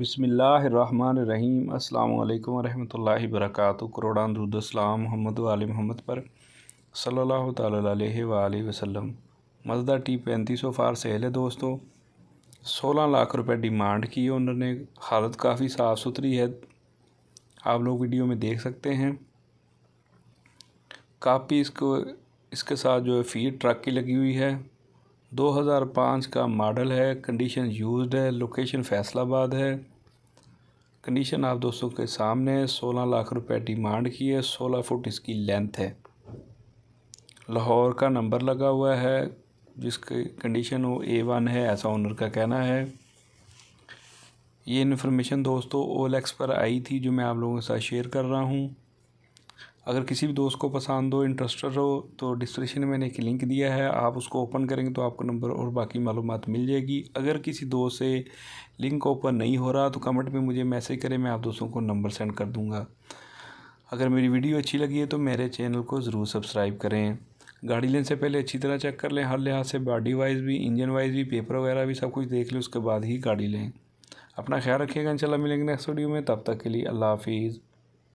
बसमीम अल्लाम वरहमल वर्क करोड़ानदूसलाम मोहम्मद वाल मोहम्मद पर सल्ला तल वसम मजदा टी पैंतीस फार सेल है दोस्तों सोलह लाख रुपए डिमांड की है उन्होंने हालत काफ़ी साफ़ सुथरी है आप लोग वीडियो में देख सकते हैं काफ़ी इसको इसके साथ जो है फीड ट्रक की लगी हुई है 2005 का मॉडल है कंडीशन यूज्ड है लोकेशन फैसलाबाद है कंडीशन आप दोस्तों के सामने सोलह लाख रुपए डिमांड की है सोलह फुट इसकी लेंथ है लाहौर का नंबर लगा हुआ है जिसकी कंडीशन वो ए वन है ऐसा ओनर का कहना है ये इन्फॉर्मेशन दोस्तों ओल एक्स पर आई थी जो मैं आप लोगों के साथ शेयर कर रहा हूँ अगर किसी भी दोस्त को पसंद हो इंटरेस्टेड हो तो डिस्क्रिप्शन में मैंने एक लिंक दिया है आप उसको ओपन करेंगे तो आपको नंबर और बाकी मालूम मिल जाएगी अगर किसी दोस्त से लिंक ओपन नहीं हो रहा तो कमेंट में मुझे मैसेज करें मैं आप दोस्तों को नंबर सेंड कर दूँगा अगर मेरी वीडियो अच्छी लगी है तो मेरे चैनल को ज़रूर सब्सक्राइब करें गाड़ी लेने से पहले अच्छी तरह चेक कर लें हर लिहाज से बॉडी वाइज भी इंजन वाइज भी पेपर वगैरह भी सब कुछ देख लें उसके बाद ही गाड़ी लें अपना ख्याल रखिएगा इंशाल्लाह मिलेंगे नेक्स्ट वीडियो में तब तक के लिए अल्लाह हाफिज़